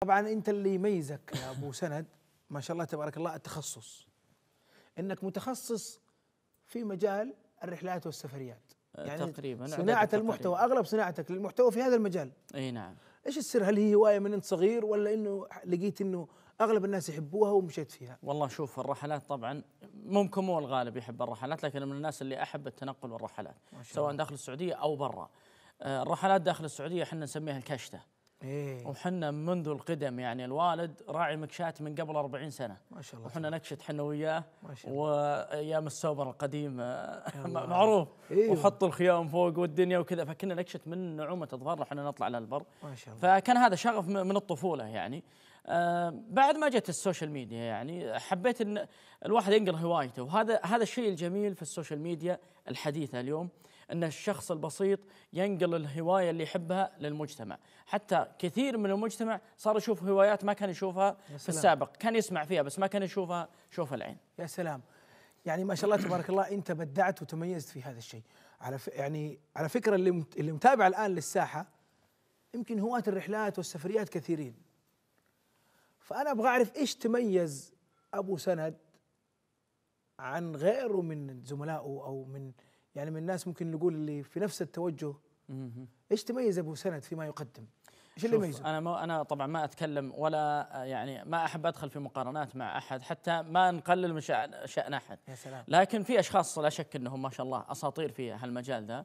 طبعا انت اللي يميزك يا ابو سند ما شاء الله تبارك الله التخصص انك متخصص في مجال الرحلات والسفريات آه، يعني تقريبا صناعه المحتوى اغلب صناعتك للمحتوى في هذا المجال اي نعم ايش السر هل هي هوايه من انت صغير ولا انه لقيت انه اغلب الناس يحبوها ومشيت فيها والله شوف الرحلات طبعا ممكن مو الغالب يحب الرحلات لكن من الناس اللي احب التنقل والرحلات سواء داخل السعوديه او برا آه، الرحلات داخل السعوديه احنا نسميها الكشته إيه؟ وحنا منذ القدم يعني الوالد راعي مكشات من قبل 40 سنه ما شاء الله وحنا نكشت حنا وياه وايام السوبر القديم آه، معروف إيه؟ وحط الخيام فوق والدنيا وكذا فكنا نكشت من نعومه اظفارنا وحنا نطلع للبر ما شاء الله فكان هذا شغف من الطفوله يعني آه بعد ما جت السوشيال ميديا يعني حبيت ان الواحد ينقل هوايته وهذا هذا الشيء الجميل في السوشيال ميديا الحديثه اليوم أن الشخص البسيط ينقل الهواية اللي يحبها للمجتمع حتى كثير من المجتمع صار يشوف هوايات ما كان يشوفها في السابق كان يسمع فيها بس ما كان يشوفها شوف العين يا سلام يعني ما شاء الله تبارك الله أنت بدعت وتميزت في هذا الشيء على ف... يعني على فكرة اللي, مت... اللي متابع الآن للساحة يمكن هواة الرحلات والسفريات كثيرين فأنا أبغى أعرف إيش تميز أبو سند عن غيره من زملائه أو من يعني من الناس ممكن نقول اللي في نفس التوجه ايش تميز ابو سند فيما يقدم؟ ايش اللي يميزه؟ انا ما انا طبعا ما اتكلم ولا يعني ما احب ادخل في مقارنات مع احد حتى ما نقلل من شأن, شأن احد يا سلام لكن في اشخاص لا شك انهم ما شاء الله اساطير في هالمجال ذا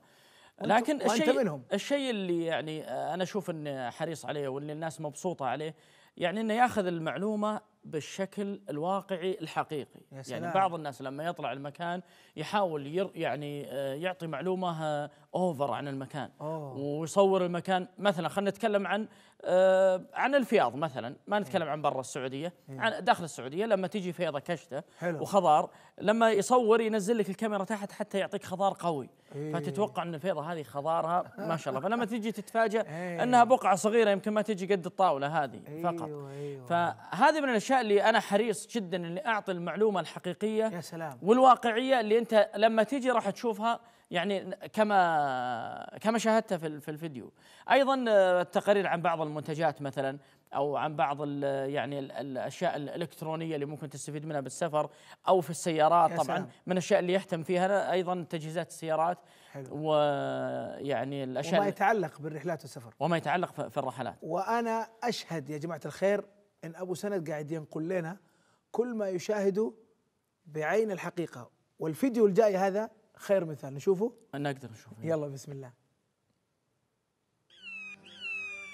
لكن الشيء منهم. الشيء اللي يعني آه، انا اشوف اني حريص عليه واللي الناس مبسوطه عليه يعني انه ياخذ المعلومه بالشكل الواقعي الحقيقي يا يعني سلام. يعني بعض الناس لما يطلع المكان يحاول ير يعني آه، يعطي معلومة أوفر عن المكان أوه. ويصور المكان مثلا خلينا نتكلم عن آه، عن الفياض مثلا ما إيه. نتكلم عن برا السعودية إيه. عن داخل السعودية لما تجي فيضة كشتة حلو. وخضار لما يصور ينزل لك الكاميرا تحت حتى يعطيك خضار قوي إيه. فتتوقع أن الفيضة هذه خضارها ما شاء الله فلما تجي تتفاجأ إيه. أنها بقعة صغيرة يمكن ما تجي قد الطاولة هذه أيوة، فقط إيوه إيوه. فهذه من الأشياء اللي أنا حريص جدا إني أعطي المعلومة الحقيقية يا سلام والواقعية اللي أنت لما تيجي راح تشوفها يعني كما كما شاهدتها في الفيديو ايضا آه، التقارير عن بعض المنتجات مثلا او عن بعض يعني الاشياء الالكترونيه اللي ممكن تستفيد منها بالسفر او في السيارات طبعا سلام. من الاشياء اللي يهتم فيها ايضا تجهيزات السيارات ويعني الاشياء وما يتعلق بالرحلات والسفر وما يتعلق في الرحلات وانا اشهد يا جماعه الخير ان ابو سند قاعد ينقل لنا كل ما يشاهده بعين الحقيقه والفيديو الجاي هذا خير مثال نشوفه انا اقدر نشوفه يلا بسم الله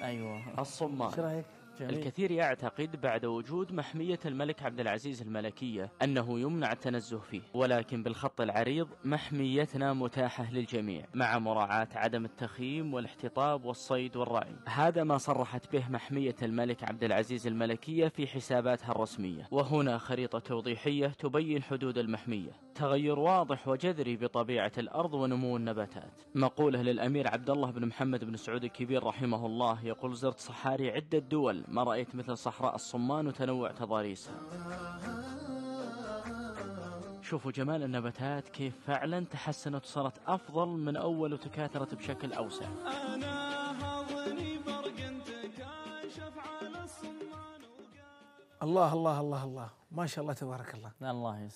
ايوه الصمام شو رايك جميل. الكثير يعتقد بعد وجود محمية الملك عبد العزيز الملكية أنه يمنع التنزه فيه ولكن بالخط العريض محميتنا متاحة للجميع مع مراعاة عدم التخييم والاحتطاب والصيد والرعي هذا ما صرحت به محمية الملك عبد العزيز الملكية في حساباتها الرسمية وهنا خريطة توضيحية تبين حدود المحمية تغير واضح وجذري بطبيعة الأرض ونمو النباتات مقولة للأمير عبد الله بن محمد بن سعود الكبير رحمه الله يقول زرت صحاري عدة دول ما رأيت مثل صحراء الصمان وتنوع تضاريسها شوفوا جمال النباتات كيف فعلا تحسنت وصارت أفضل من أول وتكاثرت بشكل أوسع الله الله الله الله ما شاء الله تبارك الله الله